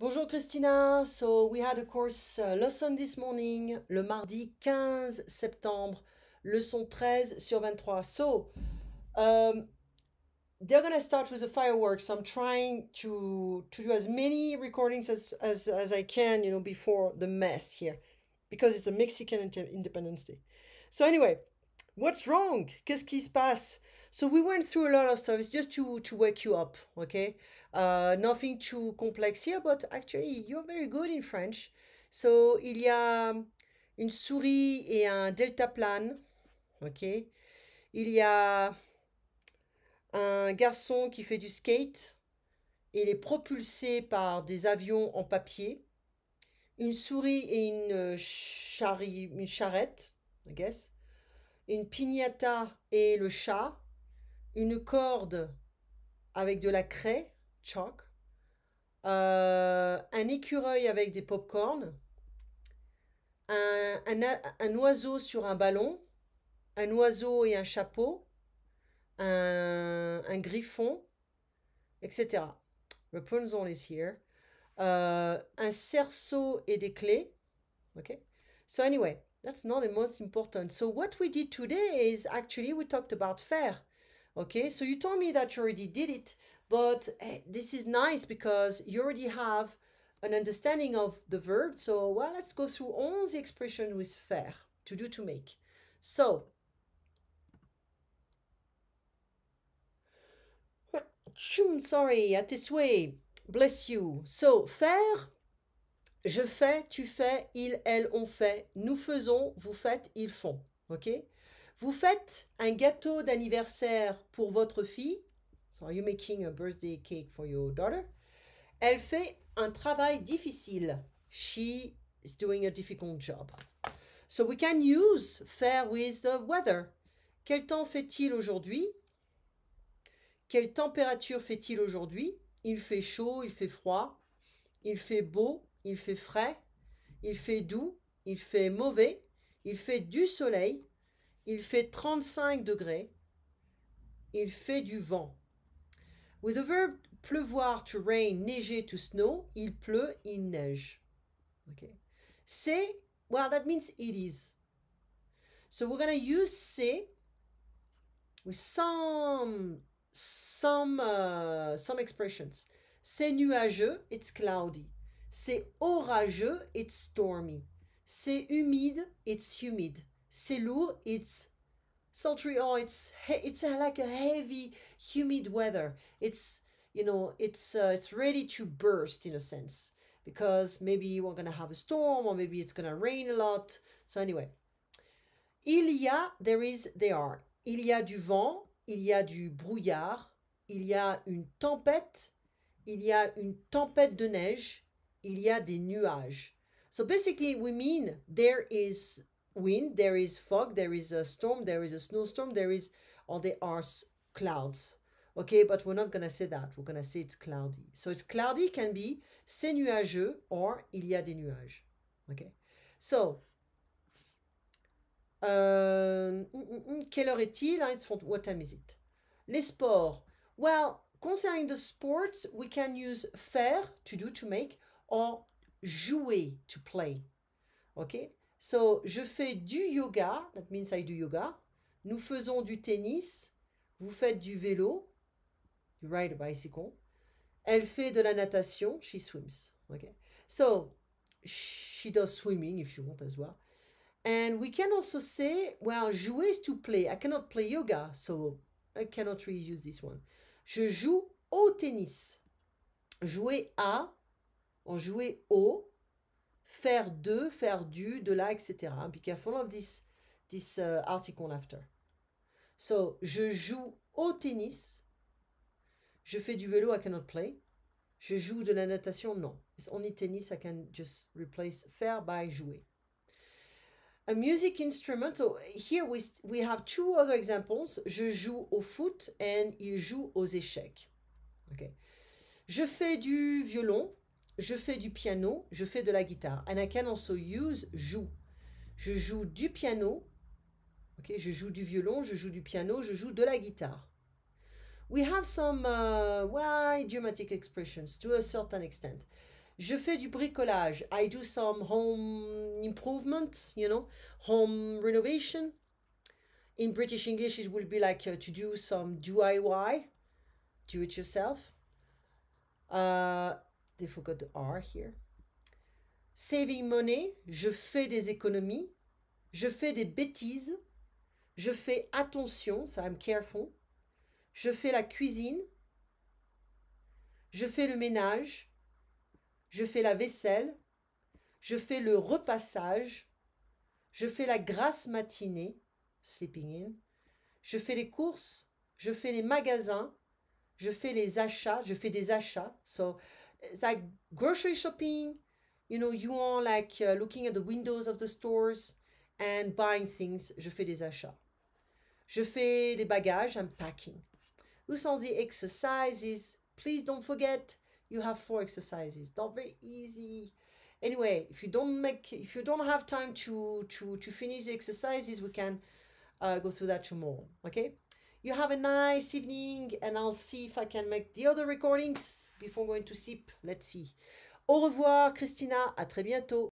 Bonjour Christina, so we had a course uh, lesson this morning, le mardi 15 septembre, leçon 13 sur 23. So, um, they're going to start with the fireworks. I'm trying to, to do as many recordings as, as, as I can, you know, before the mess here, because it's a Mexican Independence Day. So anyway, What's wrong? Qu'est-ce qui se passe? So we went through a lot of stuff. It's just to, to wake you up, okay? Uh, nothing too complex here, but actually, you're very good in French. So il y a um, une souris et un deltaplane, okay? Il y a un garçon qui fait du skate. Il est propulsé par des avions en papier. Une souris et une, euh, une charrette, I guess une piñata et le chat, une corde avec de la craie, chalk, euh, un écureuil avec des pop un, oiseau sur un ballon, un oiseau et un chapeau, un, griffon, etc. Rapunzel is here. Euh, un cerceau et des clés. ok So anyway, That's not the most important. So what we did today is actually we talked about fair. Okay, so you told me that you already did it, but hey, eh, this is nice because you already have an understanding of the verb. So well, let's go through all the expression with faire, to do, to make. So sorry, at this way, Bless you. So, faire Je fais, tu fais, ils, elles ont fait. Nous faisons, vous faites, ils font. OK Vous faites un gâteau d'anniversaire pour votre fille. So, are you making a birthday cake for your daughter? Elle fait un travail difficile. She is doing a difficult job. So we can use faire with the weather. Quel temps fait-il aujourd'hui? Quelle température fait-il aujourd'hui? Il fait chaud, il fait froid, il fait beau, il fait frais, il fait doux, il fait mauvais, il fait du soleil, il fait 35 degrés, il fait du vent. With the verb pleuvoir, to rain, neiger, to snow, il pleut, il neige. Okay. C'est, well, that means it is. So we're going to use c'est with some, some, uh, some expressions. C'est nuageux, it's cloudy. C'est orageux, it's stormy. C'est humide, it's humid. C'est lourd, it's sultry or oh, it's it's like a heavy humid weather. It's you know, it's uh, it's ready to burst in a sense because maybe we're going to have a storm or maybe it's going to rain a lot. So anyway, il y a, there is, there are. Il y a du vent, il y a du brouillard, il y a une tempête, il y a une tempête de neige, il y a des nuages. So basically, we mean there is wind, there is fog, there is a storm, there is a snowstorm, there is, or oh, there are clouds. Okay, but we're not going to say that. We're going to say it's cloudy. So it's cloudy can be c'est nuageux or il y a des nuages. Okay, so euh, mm, mm, mm, quelle heure est-il? What time is it? Les sports. Well, concerning the sports, we can use faire, to do, to make, en jouer, to play. OK? So, je fais du yoga, that means I do yoga. Nous faisons du tennis. Vous faites du vélo, you ride a bicycle. Elle fait de la natation, she swims. OK? So, she does swimming if you want as well. And we can also say, well, jouer is to play. I cannot play yoga, so I cannot really use this one. Je joue au tennis. Jouer à on jouait au, faire de, faire du, de la, etc. Be careful of this, this uh, article after. So, je joue au tennis. Je fais du vélo, I cannot play. Je joue de la natation, non. It's only tennis, I can just replace faire by jouer. A music instrument, so here we, have two other examples. Je joue au foot and il joue aux échecs. Okay. Je fais du violon, je fais du piano, je fais de la guitare. And I can also use joue. Je joue du piano, ok, je joue du violon, je joue du piano, je joue de la guitare. We have some uh, idiomatic expressions to a certain extent. Je fais du bricolage. I do some home improvement, you know, home renovation. In British English, it would be like uh, to do some DIY, do it yourself. Uh, They forgot the R here. Saving money, je fais des économies, je fais des bêtises, je fais attention, so I'm careful. Je fais la cuisine, je fais le ménage, je fais la vaisselle, je fais le repassage, je fais la grasse matinée, sleeping in, je fais les courses, je fais les magasins, je fais les achats, je fais des achats. So it's like grocery shopping you know you are like uh, looking at the windows of the stores and buying things je fais des achats je fais des bagages i'm packing those are the exercises please don't forget you have four exercises not very easy anyway if you don't make if you don't have time to to to finish the exercises we can uh, go through that tomorrow okay you have a nice evening, and I'll see if I can make the other recordings before going to sleep. Let's see. Au revoir, Christina. À très bientôt.